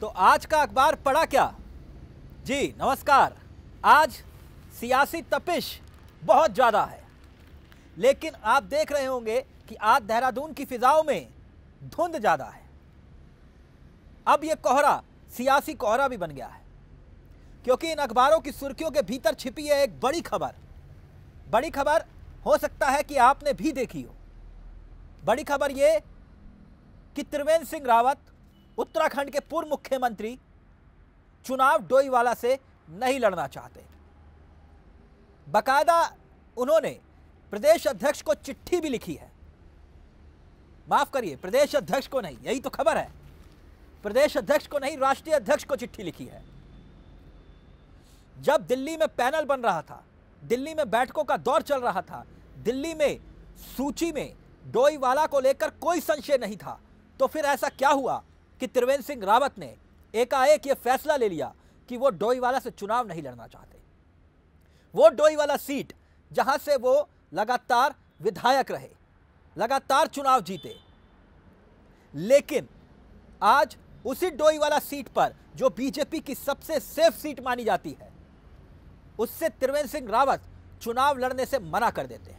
तो आज का अखबार पढ़ा क्या जी नमस्कार आज सियासी तपिश बहुत ज़्यादा है लेकिन आप देख रहे होंगे कि आज देहरादून की फिजाओं में धुंध ज़्यादा है अब ये कोहरा सियासी कोहरा भी बन गया है क्योंकि इन अखबारों की सुर्खियों के भीतर छिपी है एक बड़ी खबर बड़ी खबर हो सकता है कि आपने भी देखी हो बड़ी खबर ये कि त्रिवेंद्र सिंह रावत उत्तराखंड के पूर्व मुख्यमंत्री चुनाव डोईवाला से नहीं लड़ना चाहते बकायदा उन्होंने प्रदेश अध्यक्ष को चिट्ठी भी लिखी है माफ करिए प्रदेश अध्यक्ष को नहीं यही तो खबर है प्रदेश अध्यक्ष को नहीं राष्ट्रीय अध्यक्ष को चिट्ठी लिखी है जब दिल्ली में पैनल बन रहा था दिल्ली में बैठकों का दौर चल रहा था दिल्ली में सूची में डोईवाला को लेकर कोई संशय नहीं था तो फिर ऐसा क्या हुआ कि त्रिवेंद्र सिंह रावत ने एकाएक ये फैसला ले लिया कि वो डोईवाला से चुनाव नहीं लड़ना चाहते वो डोईवाला सीट जहां से वो लगातार विधायक रहे लगातार चुनाव जीते लेकिन आज उसी डोईवाला सीट पर जो बीजेपी की सबसे सेफ सीट मानी जाती है उससे त्रिवेंद्र सिंह रावत चुनाव लड़ने से मना कर देते हैं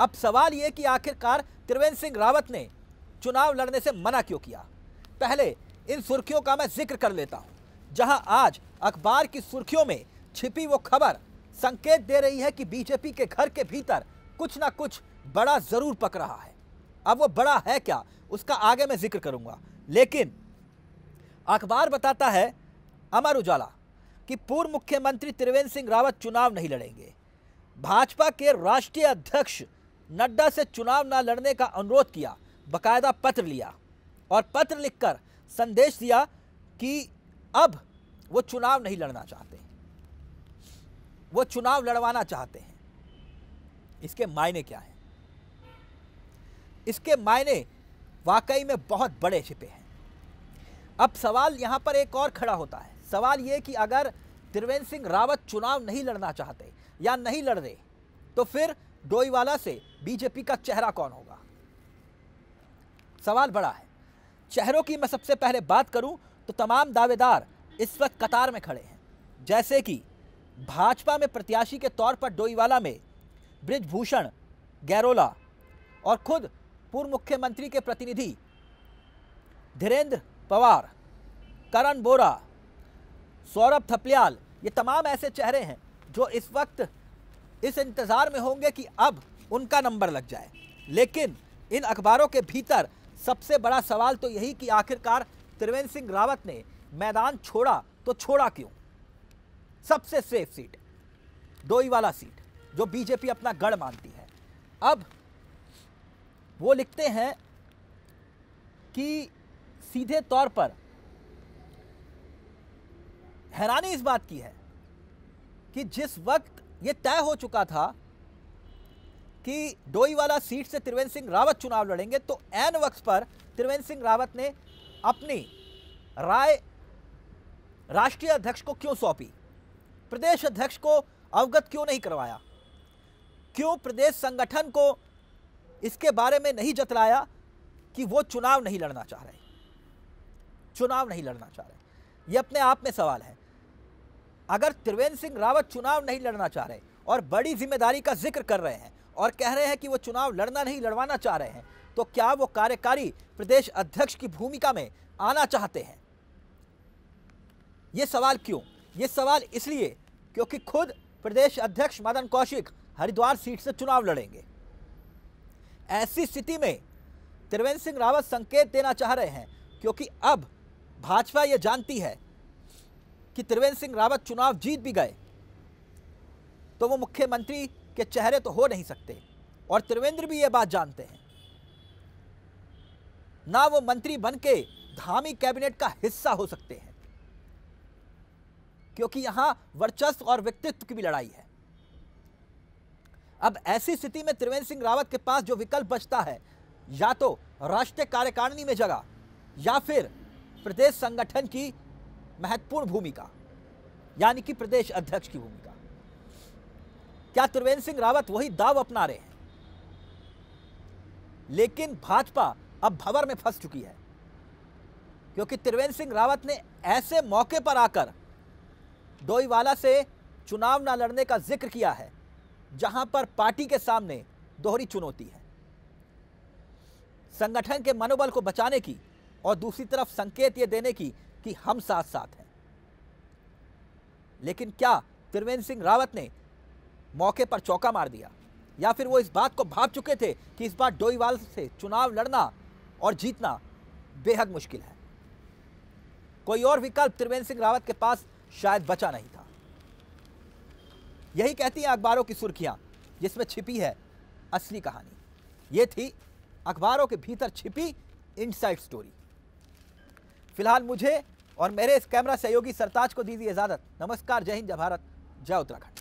अब सवाल यह कि आखिरकार त्रिवेंद्र सिंह रावत ने चुनाव लड़ने से मना क्यों किया पहले इन सुर्खियों का मैं जिक्र कर लेता हूं जहां आज अखबार की सुर्खियों में छिपी वो खबर संकेत दे रही है कि बीजेपी के घर के भीतर कुछ ना कुछ बड़ा जरूर पक रहा है अब वो बड़ा है क्या उसका आगे मैं जिक्र करूंगा लेकिन अखबार बताता है अमर उजाला कि पूर्व मुख्यमंत्री त्रिवेंद्र सिंह रावत चुनाव नहीं लड़ेंगे भाजपा के राष्ट्रीय अध्यक्ष नड्डा से चुनाव न लड़ने का अनुरोध किया बकायदा पत्र लिया और पत्र लिखकर संदेश दिया कि अब वो चुनाव नहीं लड़ना चाहते वो चुनाव लड़वाना चाहते हैं इसके मायने क्या हैं इसके मायने वाकई में बहुत बड़े छिपे हैं अब सवाल यहां पर एक और खड़ा होता है सवाल यह कि अगर त्रिवेंद्र सिंह रावत चुनाव नहीं लड़ना चाहते या नहीं लड़ रहे तो फिर डोईवाला से बीजेपी का चेहरा कौन होगा सवाल बड़ा है चेहरों की मैं सबसे पहले बात करूं तो तमाम दावेदार इस वक्त कतार में खड़े हैं जैसे कि भाजपा में प्रत्याशी के तौर पर डोईवाला में ब्रिजभूषण गैरोला और खुद पूर्व मुख्यमंत्री के प्रतिनिधि धीरेन्द्र पवार करण बोरा सौरभ थपलियाल ये तमाम ऐसे चेहरे हैं जो इस वक्त इस इंतज़ार में होंगे कि अब उनका नंबर लग जाए लेकिन इन अखबारों के भीतर सबसे बड़ा सवाल तो यही कि आखिरकार त्रिवेंद्र सिंह रावत ने मैदान छोड़ा तो छोड़ा क्यों सबसे सेफ सीट डोईवाला सीट जो बीजेपी अपना गढ़ मानती है अब वो लिखते हैं कि सीधे तौर पर हैरानी इस बात की है कि जिस वक्त ये तय हो चुका था कि डोईवाला सीट से त्रिवेंद्र सिंह रावत चुनाव लड़ेंगे तो एन वक्त पर त्रिवेंद्र सिंह रावत ने अपनी राय राष्ट्रीय अध्यक्ष को क्यों सौंपी प्रदेश अध्यक्ष को अवगत क्यों नहीं करवाया क्यों प्रदेश संगठन को इसके बारे में नहीं जतलाया कि वो चुनाव नहीं लड़ना चाह रहे चुनाव नहीं लड़ना चाह रहे ये अपने आप में सवाल है अगर त्रिवेंद्र सिंह रावत चुनाव नहीं लड़ना चाह रहे और बड़ी जिम्मेदारी का जिक्र कर रहे हैं और कह रहे हैं कि वो चुनाव लड़ना नहीं लड़वाना चाह रहे हैं तो क्या वो कार्यकारी प्रदेश अध्यक्ष की भूमिका में आना चाहते हैं ये सवाल क्यों ये सवाल इसलिए क्योंकि खुद प्रदेश अध्यक्ष मदन कौशिक हरिद्वार सीट से चुनाव लड़ेंगे ऐसी स्थिति में त्रिवेंद्र सिंह रावत संकेत देना चाह रहे हैं क्योंकि अब भाजपा ये जानती है कि त्रिवेंद्र सिंह रावत चुनाव जीत भी गए तो वो मुख्यमंत्री कि चेहरे तो हो नहीं सकते और त्रिवेंद्र भी ये बात जानते हैं ना वो मंत्री बन के धामी कैबिनेट का हिस्सा हो सकते हैं क्योंकि यहां वर्चस्व और व्यक्तित्व की भी लड़ाई है अब ऐसी स्थिति में त्रिवेंद्र सिंह रावत के पास जो विकल्प बचता है या तो राष्ट्रीय कार्यकारिणी में जगह या फिर प्रदेश संगठन की महत्वपूर्ण भूमिका यानी कि प्रदेश अध्यक्ष की भूमिका क्या त्रिवेंद्र सिंह रावत वही दाव अपना रहे हैं लेकिन भाजपा अब भंवर में फंस चुकी है क्योंकि त्रिवेंद्र सिंह रावत ने ऐसे मौके पर आकर डोईवाला से चुनाव ना लड़ने का जिक्र किया है जहां पर पार्टी के सामने दोहरी चुनौती है संगठन के मनोबल को बचाने की और दूसरी तरफ संकेत यह देने की कि हम साथ साथ हैं लेकिन क्या त्रिवेंद्र सिंह रावत ने मौके पर चौका मार दिया या फिर वो इस बात को भाप चुके थे कि इस बार डोईवाल से चुनाव लड़ना और जीतना बेहद मुश्किल है कोई और विकल्प त्रिवेंद्र सिंह रावत के पास शायद बचा नहीं था यही कहती हैं अखबारों की सुर्खियां जिसमें छिपी है असली कहानी ये थी अखबारों के भीतर छिपी इनसाइड स्टोरी फिलहाल मुझे और मेरे इस कैमरा सहयोगी सरताज को दीजिए इजाज़त नमस्कार जय हिंद जय भारत जय उत्तराखंड